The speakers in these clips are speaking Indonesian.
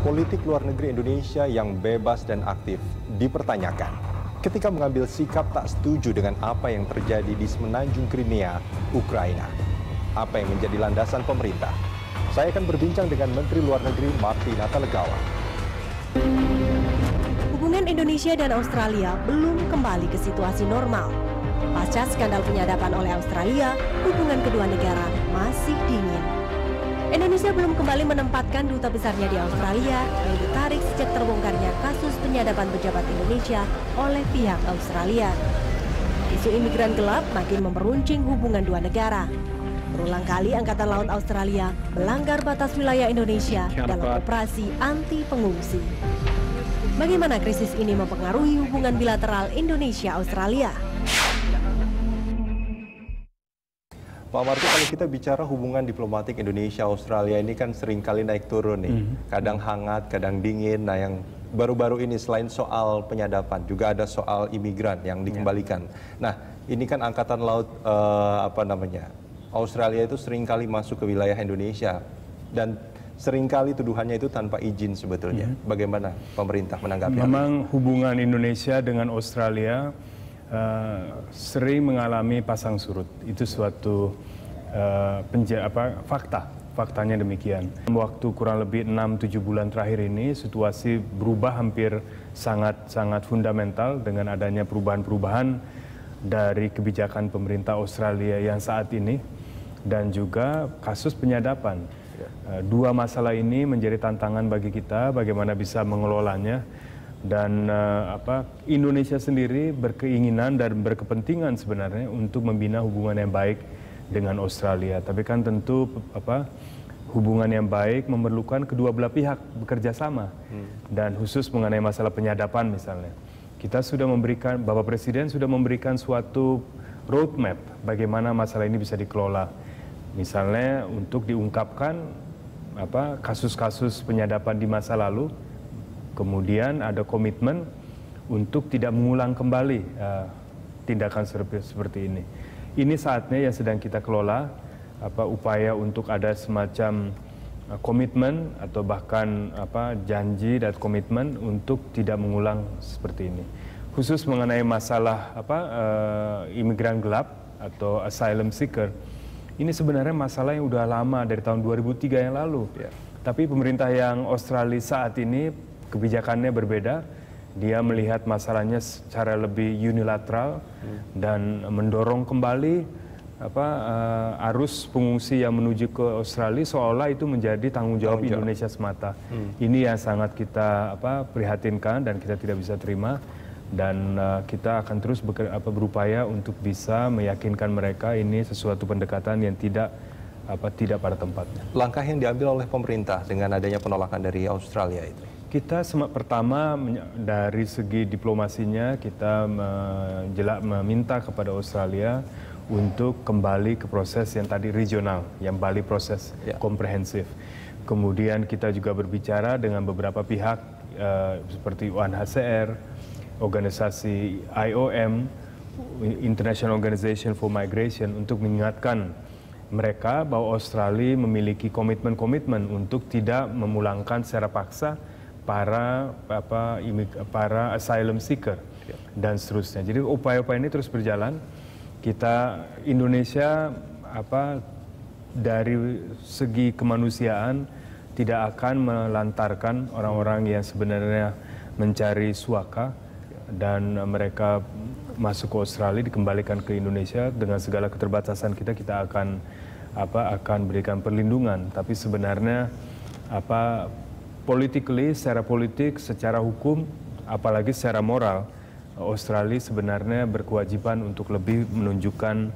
politik luar negeri Indonesia yang bebas dan aktif dipertanyakan ketika mengambil sikap tak setuju dengan apa yang terjadi di semenanjung Crimea, Ukraina. Apa yang menjadi landasan pemerintah? Saya akan berbincang dengan Menteri Luar Negeri Martina Natalegawang. Hubungan Indonesia dan Australia belum kembali ke situasi normal. Pasca skandal penyadapan oleh Australia, hubungan kedua negara masih dingin. Indonesia belum kembali menempatkan duta besarnya di Australia yang ditarik sejak terbongkarnya kasus penyadapan pejabat Indonesia oleh pihak Australia. Isu imigran gelap makin memeruncing hubungan dua negara. Berulang kali Angkatan Laut Australia melanggar batas wilayah Indonesia dalam operasi anti pengungsi. Bagaimana krisis ini mempengaruhi hubungan bilateral Indonesia-Australia? Pak Marti, kalau kita bicara hubungan diplomatik Indonesia-Australia ini kan seringkali naik turun nih. Hmm. Kadang hangat, kadang dingin. Nah yang baru-baru ini selain soal penyadapan, juga ada soal imigran yang dikembalikan. Ya. Nah ini kan Angkatan Laut, uh, apa namanya, Australia itu seringkali masuk ke wilayah Indonesia. Dan seringkali tuduhannya itu tanpa izin sebetulnya. Hmm. Bagaimana pemerintah menanggapi? Memang hubungan Indonesia dengan Australia uh, sering mengalami pasang surut. Itu suatu uh, penja, apa, fakta, faktanya demikian. Waktu kurang lebih 6-7 bulan terakhir ini situasi berubah hampir sangat-sangat fundamental dengan adanya perubahan-perubahan dari kebijakan pemerintah Australia yang saat ini dan juga kasus penyadapan. Ya. Eh, dua masalah ini menjadi tantangan bagi kita bagaimana bisa mengelolanya dan uh, apa Indonesia sendiri berkeinginan dan berkepentingan sebenarnya untuk membina hubungan yang baik dengan Australia. Tapi kan tentu apa hubungan yang baik memerlukan kedua belah pihak bekerja sama. Hmm. Dan khusus mengenai masalah penyadapan misalnya. Kita sudah memberikan Bapak Presiden sudah memberikan suatu roadmap bagaimana masalah ini bisa dikelola. Misalnya untuk diungkapkan apa kasus-kasus penyadapan di masa lalu Kemudian ada komitmen untuk tidak mengulang kembali uh, tindakan seperti ini. Ini saatnya yang sedang kita kelola apa upaya untuk ada semacam uh, komitmen atau bahkan apa janji dan komitmen untuk tidak mengulang seperti ini. Khusus mengenai masalah apa uh, imigran gelap atau asylum seeker. Ini sebenarnya masalah yang sudah lama dari tahun 2003 yang lalu. Yeah. Tapi pemerintah yang Australia saat ini kebijakannya berbeda. Dia melihat masalahnya secara lebih unilateral dan mendorong kembali apa uh, arus pengungsi yang menuju ke Australia seolah itu menjadi tanggung jawab, tanggung jawab. Indonesia semata. Hmm. Ini yang sangat kita apa prihatinkan dan kita tidak bisa terima dan uh, kita akan terus beker, apa, berupaya untuk bisa meyakinkan mereka ini sesuatu pendekatan yang tidak apa tidak pada tempatnya. Langkah yang diambil oleh pemerintah dengan adanya penolakan dari Australia itu. Kita pertama dari segi diplomasinya kita menjelak meminta kepada Australia untuk kembali ke proses yang tadi regional, yang Bali proses ya. komprehensif. Kemudian kita juga berbicara dengan beberapa pihak uh, seperti UNHCR, organisasi IOM, International Organization for Migration untuk mengingatkan mereka bahwa Australia memiliki komitmen-komitmen untuk tidak memulangkan secara paksa para apa para asylum seeker ya. dan seterusnya. Jadi upaya-upaya ini terus berjalan. Kita Indonesia apa dari segi kemanusiaan tidak akan melantarkan orang-orang yang sebenarnya mencari suaka dan mereka masuk ke Australia dikembalikan ke Indonesia dengan segala keterbatasan kita kita akan apa akan berikan perlindungan tapi sebenarnya apa politically, secara politik, secara hukum, apalagi secara moral, Australia sebenarnya berkewajiban untuk lebih menunjukkan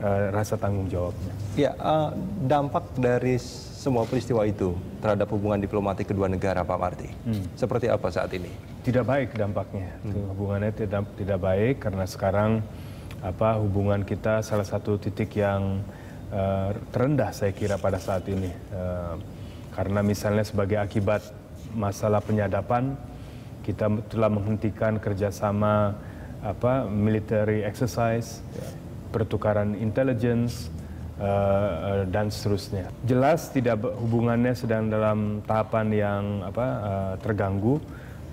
uh, rasa tanggung jawabnya. Ya, uh, dampak dari semua peristiwa itu terhadap hubungan diplomatik kedua negara, Pak Marti, hmm. seperti apa saat ini? Tidak baik dampaknya. Hmm. Hubungannya tidak tidak baik karena sekarang apa hubungan kita salah satu titik yang uh, terendah saya kira pada saat ini. Uh, karena misalnya sebagai akibat masalah penyadapan, kita telah menghentikan kerjasama apa military exercise, ya. pertukaran intelligence, Uh, dan seterusnya. Jelas tidak hubungannya sedang dalam tahapan yang apa uh, terganggu.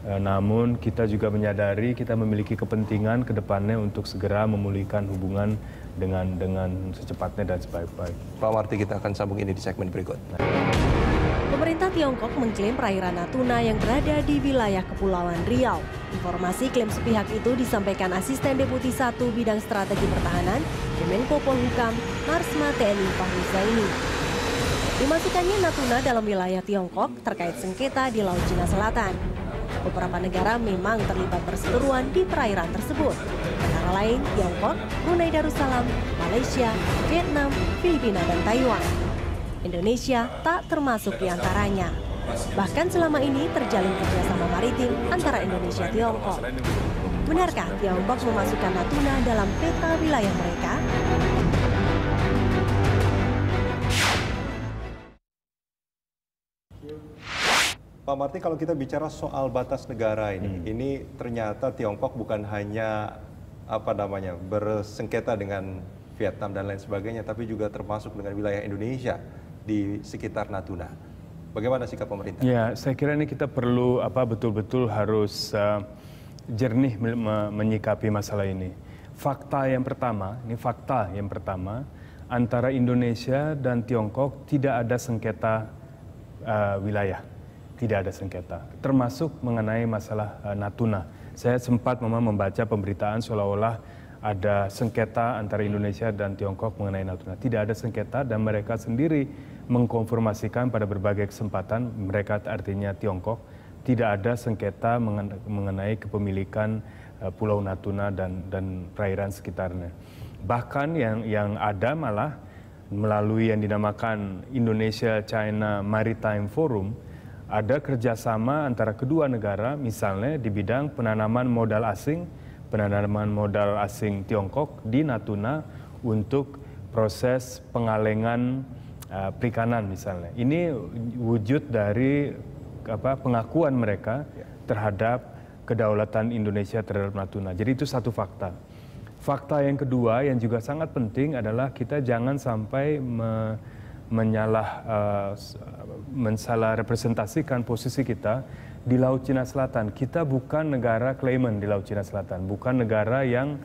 Uh, namun kita juga menyadari kita memiliki kepentingan ke depannya untuk segera memulihkan hubungan dengan dengan secepatnya dan sebaik-baik. Pak Marti kita akan sambung ini di segmen berikut. Nah. Pemerintah Tiongkok mengklaim perairan Natuna yang berada di wilayah Kepulauan Riau. Informasi klaim sepihak itu disampaikan Asisten Deputi 1 Bidang Strategi Pertahanan Kemenko Polhukam Marsma TNI Fahru ini. Dimasukkannya Natuna dalam wilayah Tiongkok terkait sengketa di Laut Cina Selatan. Beberapa negara memang terlibat perseteruan di perairan tersebut. Antara lain Tiongkok, Brunei Darussalam, Malaysia, Vietnam, Filipina, dan Taiwan. Indonesia tak termasuk di antaranya. Bahkan selama ini terjalin kerjasama maritim antara Indonesia Tiongkok. Benarkah Tiongkok memasukkan Natuna dalam peta wilayah mereka? Pak Martin, kalau kita bicara soal batas negara ini, hmm. ini ternyata Tiongkok bukan hanya apa namanya bersengketa dengan Vietnam dan lain sebagainya, tapi juga termasuk dengan wilayah Indonesia di sekitar Natuna. Bagaimana sikap pemerintah? Ya, saya kira ini kita perlu apa betul-betul harus uh, jernih menyikapi masalah ini. Fakta yang pertama, ini fakta yang pertama, antara Indonesia dan Tiongkok tidak ada sengketa uh, wilayah, tidak ada sengketa, termasuk mengenai masalah uh, Natuna. Saya sempat memang membaca pemberitaan seolah-olah ada sengketa antara Indonesia dan Tiongkok mengenai Natuna. Tidak ada sengketa dan mereka sendiri mengkonfirmasikan pada berbagai kesempatan mereka artinya Tiongkok tidak ada sengketa mengenai kepemilikan eh, Pulau Natuna dan dan perairan sekitarnya. Bahkan yang yang ada malah melalui yang dinamakan Indonesia China Maritime Forum ada kerjasama antara kedua negara misalnya di bidang penanaman modal asing penanaman modal asing Tiongkok di Natuna untuk proses pengalengan uh, perikanan misalnya. Ini wujud dari apa pengakuan mereka ya. terhadap kedaulatan Indonesia terhadap Natuna. Jadi itu satu fakta. Fakta yang kedua yang juga sangat penting adalah kita jangan sampai me menyalah uh, mensalah representasikan posisi kita di Laut Cina Selatan. Kita bukan negara claimant di Laut Cina Selatan, bukan negara yang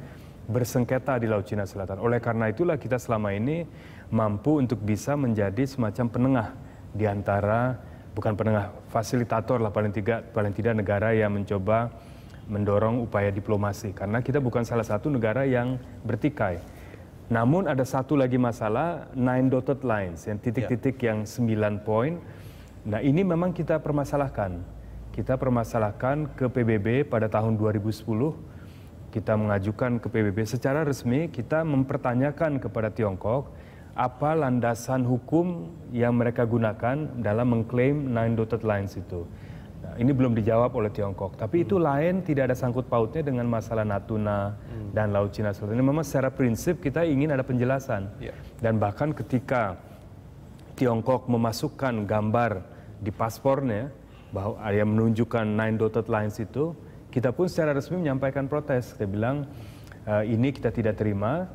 bersengketa di Laut Cina Selatan. Oleh karena itulah kita selama ini mampu untuk bisa menjadi semacam penengah di antara bukan penengah fasilitator lah paling tidak paling tidak negara yang mencoba mendorong upaya diplomasi karena kita bukan salah satu negara yang bertikai. Namun ada satu lagi masalah nine dotted lines yang titik-titik ya. yang sembilan poin. Nah, ini memang kita permasalahkan kita permasalahkan ke PBB pada tahun 2010. Kita mengajukan ke PBB secara resmi, kita mempertanyakan kepada Tiongkok apa landasan hukum yang mereka gunakan dalam mengklaim nine dotted lines itu. Nah, ini belum dijawab oleh Tiongkok, tapi itu hmm. lain tidak ada sangkut pautnya dengan masalah Natuna hmm. dan Laut Cina Selatan. Memang secara prinsip kita ingin ada penjelasan. Ya. Dan bahkan ketika Tiongkok memasukkan gambar di paspornya, bahwa yang menunjukkan nine dotted lines itu, kita pun secara resmi menyampaikan protes. Kita bilang e, ini kita tidak terima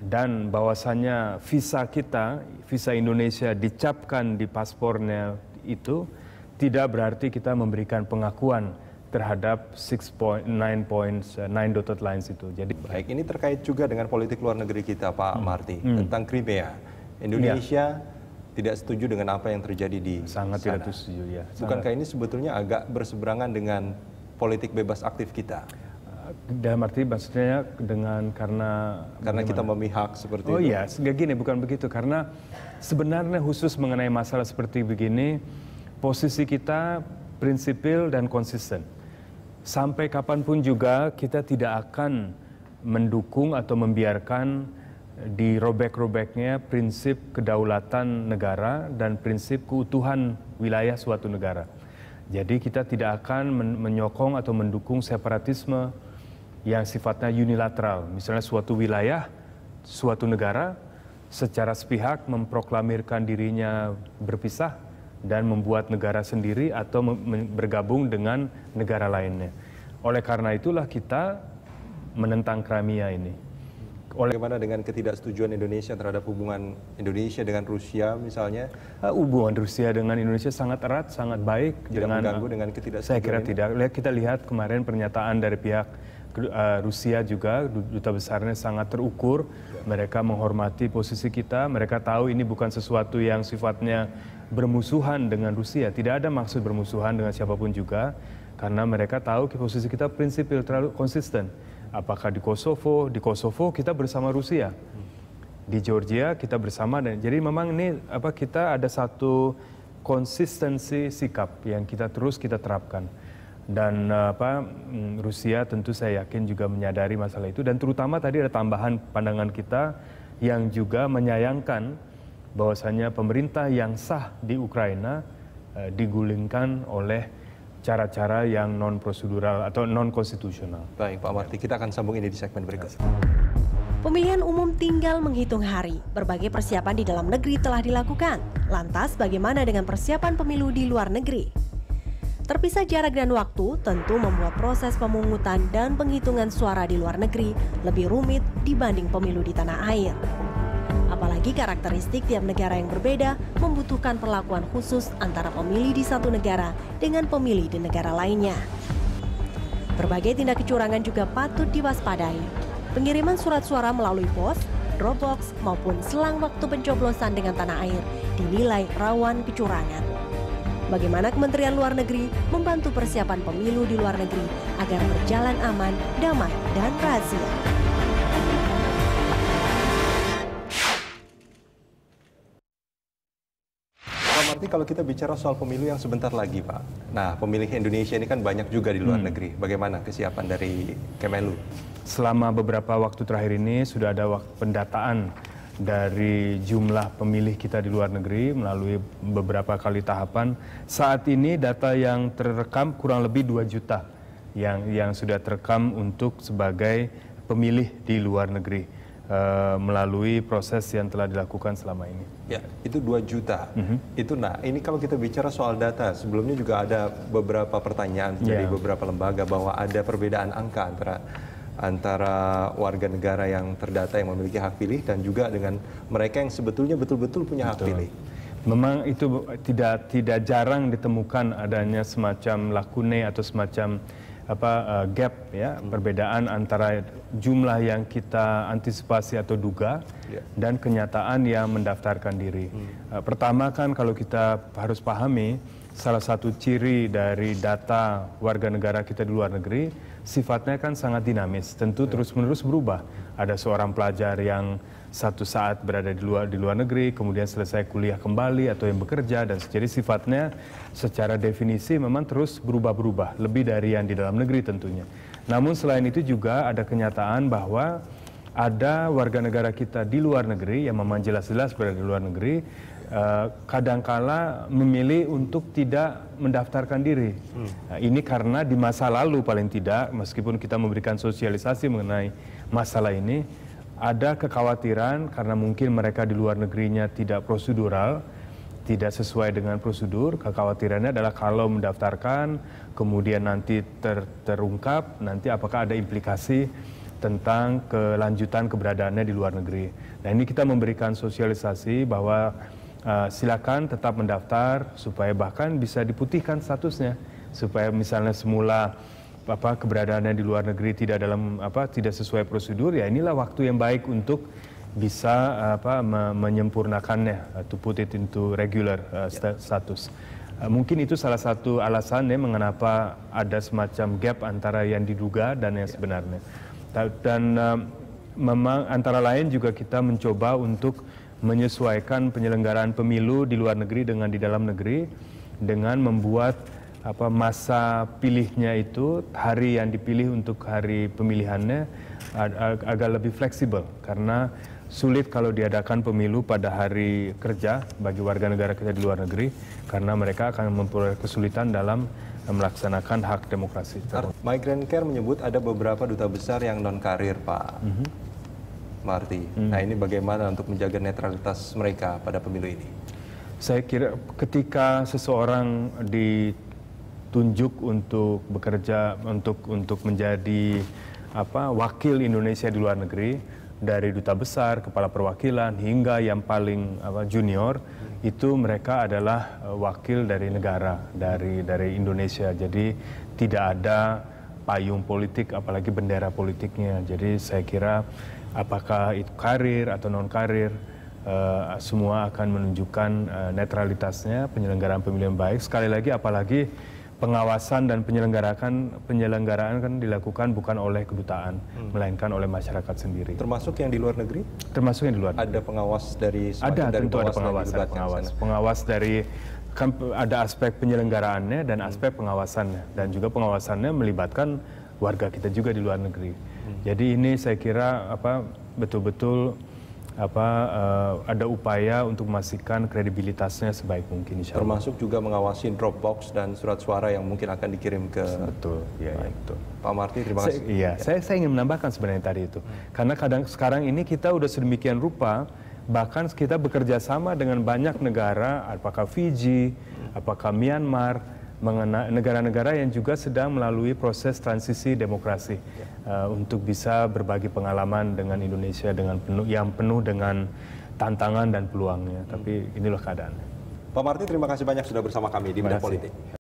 dan bahwasannya visa kita, visa Indonesia dicapkan di paspornya itu tidak berarti kita memberikan pengakuan terhadap six point, nine points, eh, nine dotted lines itu. Jadi baik ini terkait juga dengan politik luar negeri kita Pak hmm. Marti hmm. tentang Crimea. Indonesia ya tidak setuju dengan apa yang terjadi di sangat sana. tidak setuju ya. Sangat. Bukankah ini sebetulnya agak berseberangan dengan politik bebas aktif kita? Dalam arti maksudnya dengan karena karena bagaimana? kita memihak seperti oh, itu. Oh iya, gini bukan begitu karena sebenarnya khusus mengenai masalah seperti begini posisi kita prinsipil dan konsisten. Sampai kapanpun juga kita tidak akan mendukung atau membiarkan dirobek-robeknya prinsip kedaulatan negara dan prinsip keutuhan wilayah suatu negara. Jadi kita tidak akan menyokong atau mendukung separatisme yang sifatnya unilateral. Misalnya suatu wilayah, suatu negara secara sepihak memproklamirkan dirinya berpisah dan membuat negara sendiri atau bergabung dengan negara lainnya. Oleh karena itulah kita menentang Crimea ini oleh bagaimana dengan ketidaksetujuan Indonesia terhadap hubungan Indonesia dengan Rusia misalnya? Uh, hubungan Rusia dengan Indonesia sangat erat, sangat baik. Tidak dengan, mengganggu dengan ketidaksetujuan. Saya kira ini? tidak. Kita lihat kemarin pernyataan dari pihak eh, Rusia juga duta besarnya sangat terukur. Mereka menghormati posisi kita. Mereka tahu ini bukan sesuatu yang sifatnya bermusuhan dengan Rusia. Tidak ada maksud bermusuhan dengan siapapun juga karena mereka tahu posisi kita prinsipil terlalu konsisten. Apakah di Kosovo? Di Kosovo kita bersama Rusia. Di Georgia kita bersama dan jadi memang ini apa kita ada satu konsistensi sikap yang kita terus kita terapkan. Dan apa mm, Rusia tentu saya yakin juga menyadari masalah itu dan terutama tadi ada tambahan pandangan kita yang juga menyayangkan bahwasannya pemerintah yang sah di Ukraina eh, digulingkan oleh cara-cara yang non prosedural atau non konstitusional. Baik Pak Marti, kita akan sambung ini di segmen berikut. Pemilihan umum tinggal menghitung hari. Berbagai persiapan di dalam negeri telah dilakukan. Lantas bagaimana dengan persiapan pemilu di luar negeri? Terpisah jarak dan waktu tentu membuat proses pemungutan dan penghitungan suara di luar negeri lebih rumit dibanding pemilu di tanah air. Apalagi karakteristik tiap negara yang berbeda membutuhkan perlakuan khusus antara pemilih di satu negara dengan pemilih di negara lainnya. Berbagai tindak kecurangan juga patut diwaspadai. Pengiriman surat suara melalui pos, Dropbox maupun selang waktu pencoblosan dengan tanah air dinilai rawan kecurangan. Bagaimana Kementerian Luar Negeri membantu persiapan pemilu di luar negeri agar berjalan aman, damai, dan rahasia. Pak Marti, kalau kita bicara soal pemilu yang sebentar lagi, Pak. Nah, pemilih Indonesia ini kan banyak juga di luar hmm. negeri. Bagaimana kesiapan dari Kemenlu? Selama beberapa waktu terakhir ini sudah ada pendataan dari jumlah pemilih kita di luar negeri melalui beberapa kali tahapan. Saat ini data yang terekam kurang lebih 2 juta yang yang sudah terekam untuk sebagai pemilih di luar negeri uh, melalui proses yang telah dilakukan selama ini. Ya, itu 2 juta. Mm -hmm. Itu nah, ini kalau kita bicara soal data, sebelumnya juga ada beberapa pertanyaan yeah. dari ya. beberapa lembaga bahwa ada perbedaan angka antara antara warga negara yang terdata yang memiliki hak pilih dan juga dengan mereka yang sebetulnya betul-betul punya Betul. hak pilih. Memang itu tidak tidak jarang ditemukan adanya semacam lakune atau semacam apa uh, gap ya hmm. perbedaan antara jumlah yang kita antisipasi atau duga yeah. dan kenyataan yang mendaftarkan diri. Hmm. Uh, pertama kan kalau kita harus pahami salah satu ciri dari data warga negara kita di luar negeri sifatnya kan sangat dinamis, tentu yeah. terus-menerus berubah. Ada seorang pelajar yang satu saat berada di luar di luar negeri, kemudian selesai kuliah kembali atau yang bekerja dan jadi sifatnya secara definisi memang terus berubah-berubah lebih dari yang di dalam negeri tentunya. Namun selain itu juga ada kenyataan bahwa ada warga negara kita di luar negeri yang memang jelas-jelas berada di luar negeri eh, kadangkala memilih untuk tidak mendaftarkan diri. Hmm. Nah, ini karena di masa lalu paling tidak, meskipun kita memberikan sosialisasi mengenai masalah ini, ada kekhawatiran karena mungkin mereka di luar negerinya tidak prosedural, tidak sesuai dengan prosedur. Kekhawatirannya adalah kalau mendaftarkan, kemudian nanti ter, terungkap, nanti apakah ada implikasi tentang kelanjutan keberadaannya di luar negeri. Nah ini kita memberikan sosialisasi bahwa uh, silakan tetap mendaftar supaya bahkan bisa diputihkan statusnya supaya misalnya semula apa keberadaannya di luar negeri tidak dalam apa tidak sesuai prosedur ya inilah waktu yang baik untuk bisa apa me menyempurnakannya uh, to put it into regular uh, yeah. status. Uh, mungkin itu salah satu alasannya mengapa ada semacam gap antara yang diduga dan yang ya. sebenarnya. Dan uh, memang antara lain juga kita mencoba untuk menyesuaikan penyelenggaraan pemilu di luar negeri dengan di dalam negeri dengan membuat apa masa pilihnya itu hari yang dipilih untuk hari pemilihannya ag agak lebih fleksibel karena sulit kalau diadakan pemilu pada hari kerja bagi warga negara kita di luar negeri karena mereka akan memperoleh kesulitan dalam eh, melaksanakan hak demokrasi. Migrant Care menyebut ada beberapa duta besar yang non karir, Pak. Mm -hmm. Marti. Hmm. Nah, ini bagaimana untuk menjaga netralitas mereka pada pemilu ini? Saya kira ketika seseorang di tunjuk untuk bekerja untuk untuk menjadi apa wakil Indonesia di luar negeri dari duta besar, kepala perwakilan hingga yang paling apa junior itu mereka adalah eh, wakil dari negara dari dari Indonesia. Jadi tidak ada payung politik apalagi bendera politiknya. Jadi saya kira apakah itu karir atau non karir Uh, eh, semua akan menunjukkan uh, netralitasnya penyelenggaraan pemilihan baik. Sekali lagi, apalagi pengawasan dan penyelenggarakan penyelenggaraan kan dilakukan bukan oleh kedutaan hmm. melainkan oleh masyarakat sendiri. Termasuk yang di luar negeri? Termasuk yang di luar. Negeri. Ada pengawas dari ada dari tentu ada pengawas pengawas pengawas dari kan ada aspek penyelenggaraannya dan aspek hmm. pengawasannya dan juga pengawasannya melibatkan warga kita juga di luar negeri. Hmm. Jadi ini saya kira apa betul-betul apa uh, ada upaya untuk memastikan kredibilitasnya sebaik mungkin insya Allah. Termasuk juga mengawasi Dropbox dan surat suara yang mungkin akan dikirim ke Betul, ya, ya betul. Pak Marti terima kasih. Saya, iya, ya. saya saya ingin menambahkan sebenarnya tadi itu. Hmm. Karena kadang sekarang ini kita sudah sedemikian rupa bahkan kita bekerja sama dengan banyak negara apakah Fiji, apakah Myanmar mengenai negara-negara yang juga sedang melalui proses transisi demokrasi uh, untuk bisa berbagi pengalaman dengan Indonesia dengan penuh yang penuh dengan tantangan dan peluangnya. Tapi hmm. inilah keadaan. Pak Marti, terima kasih banyak sudah bersama kami di bidang Politik.